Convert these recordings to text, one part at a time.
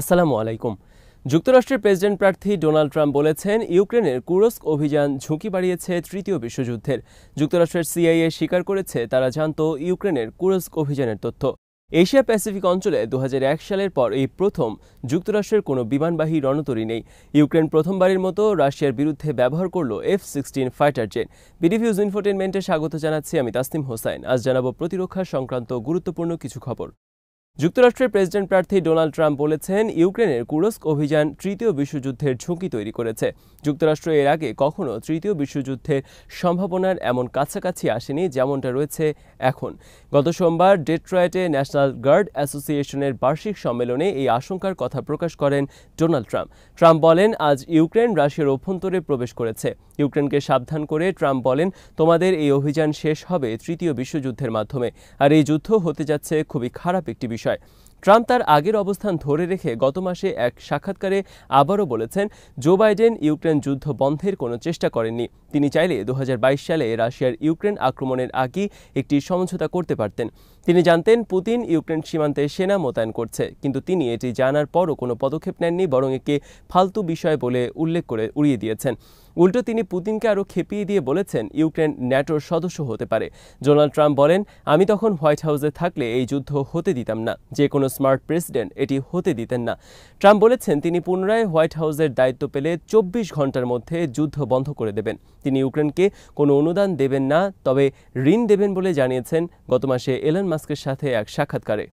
আসসালামু আলাইকুম যুক্তরাষ্ট্রের প্রেসিডেন্ট প্রার্থী ডোনাল্ড ট্রাম্প বলেছেন ইউক্রেনের কুরস্ক অভিযান ঝুঁকি বাড়িয়েছে তৃতীয় বিশ্বযুদ্ধের যুক্তরাষ্ট্রের সিআইএ স্বীকার করেছে তারা জানত ইউক্রেনের কুরস্ক অভিযানের তথ্য এশিয়া প্যাসিফিক অঞ্চলে দু সালের পর এই প্রথম যুক্তরাষ্ট্রের কোনো বিমানবাহী রণতরী নেই ইউক্রেন প্রথমবারের মতো রাশিয়ার বিরুদ্ধে ব্যবহার করল F sixteen fighter jet B D views ইনফোটেনমেন্টে স্বাগত জানাচ্ছি আমি তাসনিম হোসাইন আজ জানাব প্রতিরক্ষা সংক্রান্ত গুরুত্বপূর্ণ কিছু খবর যুক্তরাষ্ট্রের প্রেসিডেন্ট প্রার্থী ডোনাল্ড ট্রাম্প বলেছেন ইউক্রেনের কুরস্ক অভিযান তৃতীয় বিশ্বযুদ্ধের ঝুঁকি তৈরি করেছে যুক্তরাষ্ট্র এর আগে কখনও তৃতীয় বিশ্বযুদ্ধের সম্ভাবনার এমন কাছাকাছি আসেনি যেমনটা রয়েছে এখন গত সোমবার ডেট্রয়েটে ন্যাশনাল গার্ড অ্যাসোসিয়েশনের বার্ষিক সম্মেলনে এই আশঙ্কার কথা প্রকাশ করেন ডোনাল্ড ট্রাম্প ট্রাম্প বলেন আজ ইউক্রেন রাশিয়ার অভ্যন্তরে প্রবেশ করেছে ইউক্রেনকে সাবধান করে ট্রাম্প বলেন তোমাদের এই অভিযান শেষ হবে তৃতীয় বিশ্বযুদ্ধের মাধ্যমে আর এই যুদ্ধ হতে যাচ্ছে খুবই খারাপ একটি বিষয় বিষয় ট্রাম্প তার আগের অবস্থান ধরে রেখে গত মাসে এক সাক্ষাৎকারে আবারও বলেছেন জো বাইডেন ইউক্রেন যুদ্ধ বন্ধের কোনো চেষ্টা করেননি তিনি চাইলে দু সালে রাশিয়ার ইউক্রেন আক্রমণের আগে একটি সমঝোতা করতে পারতেন তিনি জানতেন পুতিন ইউক্রেন সীমান্তে সেনা মোতায়েন করছে কিন্তু তিনি এটি জানার পরও কোনো পদক্ষেপ নেননি বরং একে ফালতু বিষয় বলে উল্লেখ করে উড়িয়ে দিয়েছেন উল্টো তিনি পুতিনকে আরও খেপিয়ে দিয়ে বলেছেন ইউক্রেন ন্যাটোর সদস্য হতে পারে ডোনাল্ড ট্রাম্প বলেন আমি তখন হোয়াইট হাউসে থাকলে এই যুদ্ধ হতে দিতাম না যে কোনো স্মার্ট প্রেসিডেন্ট এটি হতে দিতেন না ট্রাম্প বলেছেন তিনি পুনরায় হোয়াইট হাউসের দায়িত্ব পেলে চব্বিশ ঘন্টার মধ্যে যুদ্ধ বন্ধ করে দেবেন তিনি ইউক্রেনকে কোনো অনুদান দেবেন না তবে ঋণ দেবেন বলে জানিয়েছেন গত মাসে এলন মাস্কের সাথে এক সাক্ষাৎকারে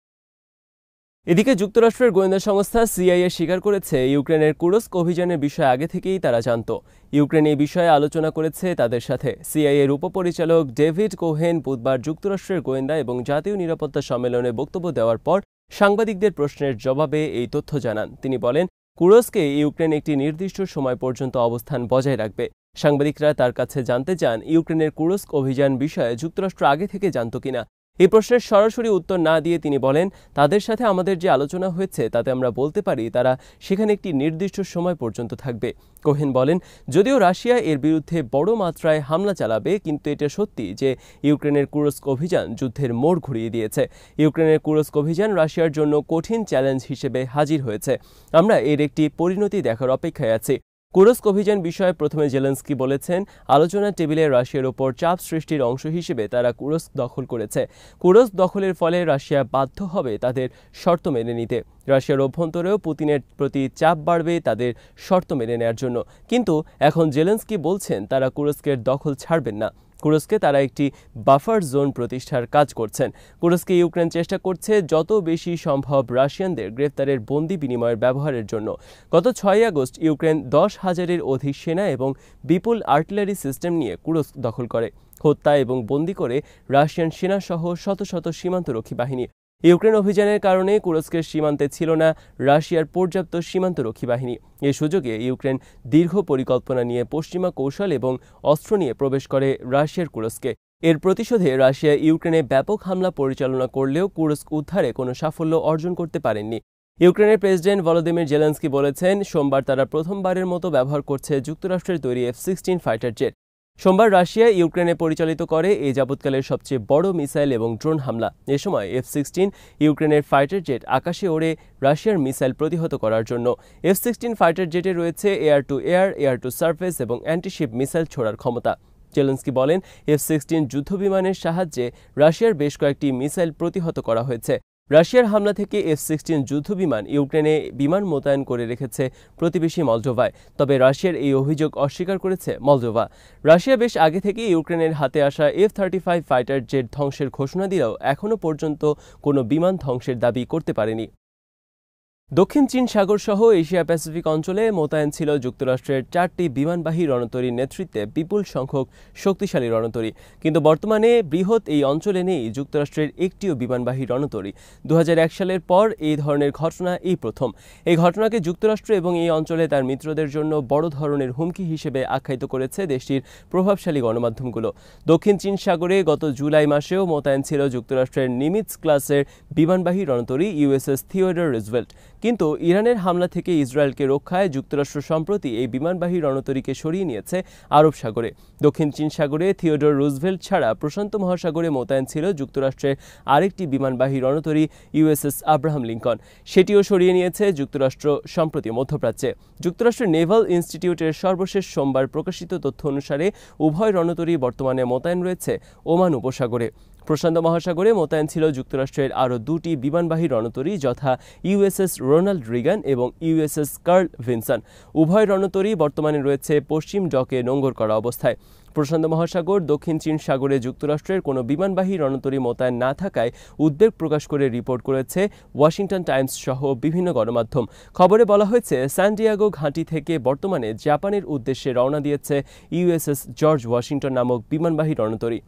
এদিকে যুক্তরাষ্ট্রের গোয়েন্দা সংস্থা সিআইএ স্বীকার করেছে ইউক্রেনের কুরস্ক অভিযানের বিষয়ে আগে থেকেই তারা জানত ইউক্রেন এই বিষয়ে আলোচনা করেছে তাদের সাথে সিআইএর উপপরিচালক ডেভিড কোহেন বুধবার যুক্তরাষ্ট্রের গোয়েন্দা এবং জাতীয় নিরাপত্তা সম্মেলনে বক্তব্য দেওয়ার পর সাংবাদিকদের প্রশ্নের জবাবে এই তথ্য জানান তিনি বলেন কুরস্কে ইউক্রেন একটি নির্দিষ্ট সময় পর্যন্ত অবস্থান বজায় রাখবে সাংবাদিকরা তার কাছে জানতে চান ইউক্রেনের কুরস্ক অভিযান বিষয়ে যুক্তরাষ্ট্র আগে থেকে জানত কিনা এই প্রশ্নের সরাসরি উত্তর না দিয়ে তিনি বলেন তাদের সাথে আমাদের যে আলোচনা হয়েছে তাতে আমরা বলতে পারি তারা সেখানে একটি নির্দিষ্ট সময় পর্যন্ত থাকবে কোহেন বলেন যদিও রাশিয়া এর বিরুদ্ধে বড় মাত্রায় হামলা চালাবে কিন্তু এটা সত্যি যে ইউক্রেনের কুরস্ক অভিযান যুদ্ধের মোড় ঘুরিয়ে দিয়েছে ইউক্রেনের কুরস্ক অভিযান রাশিয়ার জন্য কঠিন চ্যালেঞ্জ হিসেবে হাজির হয়েছে আমরা এর একটি পরিণতি দেখার অপেক্ষায় আছি কুরস্ক অভিযান বিষয়ে প্রথমে জেলেন্সকি বলেছেন আলোচনার টেবিলে রাশিয়ার ওপর চাপ সৃষ্টির অংশ হিসেবে তারা কুরস্ক দখল করেছে কুরস্ক দখলের ফলে রাশিয়া বাধ্য হবে তাদের শর্ত মেনে নিতে রাশিয়ার অভ্যন্তরেও পুতিনের প্রতি চাপ বাড়বে তাদের শর্ত মেনে নেয়ার জন্য কিন্তু এখন জেলেন্সকি বলছেন তারা কুরস্কের দখল ছাড়বেন না কুরস্কে তারা একটি বাফার জোন প্রতিষ্ঠার কাজ করছেন কুরস্কে ইউক্রেন চেষ্টা করছে যত বেশি সম্ভব রাশিয়ানদের গ্রেপ্তারের বন্দি বিনিময়ের ব্যবহারের জন্য গত ছয় আগস্ট ইউক্রেন দশ হাজারের অধিক সেনা এবং বিপুল আর্টিলারি সিস্টেম নিয়ে কুরস্ক দখল করে হত্যা এবং বন্দি করে রাশিয়ান সেনাসহ শত শত সীমান্তরক্ষী বাহিনী ইউক্রেন অভিযানের কারণে কুরস্কের সীমান্তে ছিল না রাশিয়ার পর্যাপ্ত সীমান্তরক্ষী বাহিনী এ সুযোগে ইউক্রেন দীর্ঘ পরিকল্পনা নিয়ে পশ্চিমা কৌশল এবং অস্ত্র নিয়ে প্রবেশ করে রাশিয়ার কুরস্কে এর প্রতিশোধে রাশিয়া ইউক্রেনে ব্যাপক হামলা পরিচালনা করলেও কুরস্ক উদ্ধারে কোনো সাফল্য অর্জন করতে পারেননি ইউক্রেনের প্রেসিডেন্ট ভলোদিমির জেলেন্সকি বলেছেন সোমবার তারা প্রথমবারের মতো ব্যবহার করছে যুক্তরাষ্ট্রের তৈরি এফ সিক্সটিন ফাইটার জেট সোমবার রাশিয়া ইউক্রেনে পরিচালিত করে এই যাবৎকালের সবচেয়ে বড় মিসাইল এবং ড্রোন হামলা এ সময় এফ সিক্সটিন ইউক্রেনের ফাইটার জেট আকাশে ওড়ে রাশিয়ার মিসাইল প্রতিহত করার জন্য এফ সিক্সটিন ফাইটার জেটে রয়েছে air to air air to surface এবং অ্যান্টিশিপ মিসাইল ছোড়ার ক্ষমতা চেলেন্সকি বলেন এফ সিক্সটিন যুদ্ধবিমানের সাহায্যে রাশিয়ার বেশ কয়েকটি মিসাইল প্রতিহত করা হয়েছে রাশিয়ার হামলা থেকে এফ সিক্সটিন যুদ্ধবিমান ইউক্রেনে বিমান মোতায়েন করে রেখেছে প্রতিবেশী মলডোভায় তবে রাশিয়ার এই অভিযোগ অস্বীকার করেছে মলডোভা রাশিয়া বেশ আগে থেকে ইউক্রেনের হাতে আসা F thirty five fighter jet ধ্বংসের ঘোষণা দিলেও এখনও পর্যন্ত কোনো বিমান ধ্বংসের দাবি করতে পারেনি দক্ষিণ চীন সাগর সহ এশিয়া প্যাসিফিক অঞ্চলে মোতায়েন ছিল যুক্তরাষ্ট্রের চারটি বিমানবাহী রণতরীর নেতৃত্বে বিপুল সংখ্যক শক্তিশালী রণতরী কিন্তু বর্তমানে বৃহৎ এই অঞ্চলে নেই যুক্তরাষ্ট্রের একটিও বিমানবাহী রণতরী দু সালের পর এই ধরনের ঘটনা এই প্রথম এই ঘটনাকে যুক্তরাষ্ট্র এবং এই অঞ্চলে তার মিত্রদের জন্য বড় ধরনের হুমকি হিসেবে আখ্যায়িত করেছে দেশটির প্রভাবশালী গণমাধ্যমগুলো দক্ষিণ চীন সাগরে গত জুলাই মাসেও মোতায়েন ছিল যুক্তরাষ্ট্রের নিমিৎস ক্লাসের বিমানবাহী রণতরী ইউএসএস থিওডার রিজভেল্ট কিন্তু ইরানের হামলা থেকে ইসরায়েলকে রক্ষায় যুক্তরাষ্ট্র সম্প্রতি এই বিমানবাহী রণতরীকে সরিয়ে নিয়েছে আরব সাগরে দক্ষিণ চীন সাগরে থিওডর রুজভেল্ট ছাড়া প্রশান্ত মহাসাগরে মোতায়েন ছিল যুক্তরাষ্ট্রের আরেকটি বিমানবাহী রণতরী ইউএসএস আব্রাহাম লিঙ্কন সেটিও সরিয়ে নিয়েছে যুক্তরাষ্ট্র সম্প্রতি মধ্যপ্রাচ্যে যুক্তরাষ্ট্রের নেভাল ইনস্টিটিউটের সর্বশেষ সোমবার প্রকাশিত তথ্য অনুসারে উভয় রণতরী বর্তমানে মোতায়েন রয়েছে ওমান উপসাগরে প্রশান্ত মহাসাগরে মোতায়েন ছিল যুক্তরাষ্ট্রের আরও দুটি বিমানবাহী রণতরী যথা ইউএসএস রোনাল্ড রিগান এবং ইউএসএস কার্ল ভিনসন উভয় রণতরী বর্তমানে রয়েছে পশ্চিম ডকে নোঙ্গর করা অবস্থায় প্রশান্ত মহাসাগর দক্ষিণ চীন সাগরে যুক্তরাষ্ট্রের কোনো বিমানবাহী রণতরী মোতায়েন না থাকায় উদ্বেগ প্রকাশ করে রিপোর্ট করেছে ওয়াশিংটন টাইমস সহ বিভিন্ন গণমাধ্যম খবরে বলা হয়েছে স্যান্ডিয়াগো ঘাঁটি থেকে বর্তমানে জাপানের উদ্দেশ্যে রওনা দিয়েছে ইউএসএস জর্জ ওয়াশিংটন নামক বিমানবাহী রণতরী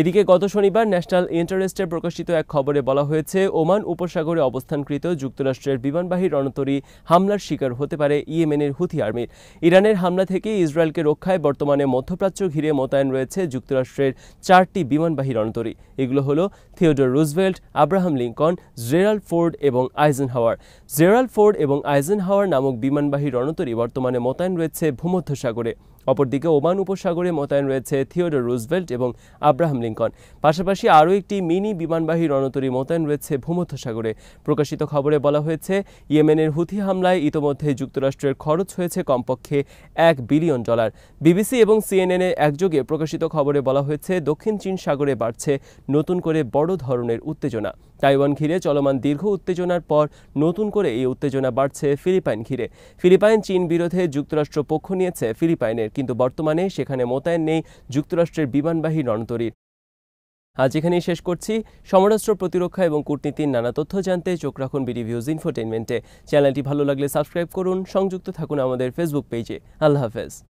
এদিকে গত শনিবার ন্যাশনাল ইন্টারেস্টে প্রকাশিত এক খবরে বলা হয়েছে ওমান উপসাগরে অবস্থানকৃত যুক্তরাষ্ট্রের বিমানবাহী রণতরী হামলার শিকার হতে পারে ইয়েমেনের হুথি আর্মির ইরানের হামলা থেকে ইসরায়েলকে রক্ষায় বর্তমানে মধ্যপ্রাচ্য ঘিরে মোতায়েন রয়েছে যুক্তরাষ্ট্রের চারটি বিমানবাহী রণতরী এগুলো হলো Theodore Roosevelt Abraham Lincoln Gerald Ford এবং আইজেন হাওয়ার জেরাল ফোর্ড এবং আইজেন হাওয়ার নামক বিমানবাহী রণতরী বর্তমানে মোতায়েন রয়েছে ভূমধ্যসাগরে অপরদিকে ওমান উপসাগরে মোতায়েন রয়েছে থিওডর রুজভেল্ট এবং আব্রাহাম লিঙ্কন পাশাপাশি আরও একটি মিনি বিমানবাহী রণতরী মোতায়েন রয়েছে ভূমধ্যসাগরে প্রকাশিত খবরে বলা হয়েছে ইয়েমেনের হুথি হামলায় ইতোমধ্যে যুক্তরাষ্ট্রের খরচ হয়েছে কমপক্ষে এক বিলিয়ন ডলার বিবিসি এবং সিএনএনে একযোগে প্রকাশিত খবরে বলা হয়েছে দক্ষিণ চীন সাগরে বাড়ছে নতুন করে বড় ধরনের উত্তেজনা তাইওয়ান ঘিরে চলমান দীর্ঘ উত্তেজনার পর নতুন করে এই উত্তেজনা বাড়ছে ফিলিপাইন ঘিরে ফিলিপাইন চীন বিরোধে যুক্তরাষ্ট্র পক্ষ নিয়েছে ফিলিপাইনের কিন্তু বর্তমানে সেখানে মোতায়েন নেই যুক্তরাষ্ট্রের বিমানবাহী রণতরীর আজ এখানেই শেষ করছি সমরাষ্ট্র প্রতিরক্ষা এবং কূটনীতির নানা তথ্য জানতে চোখ রাখুন বিডি ভিউজ ইনফোটেনমেন্টে চ্যানেলটি ভালো লাগলে সাবস্ক্রাইব করুন সংযুক্ত থাকুন আমাদের ফেসবুক পেজে আল্লাহ হাফেজ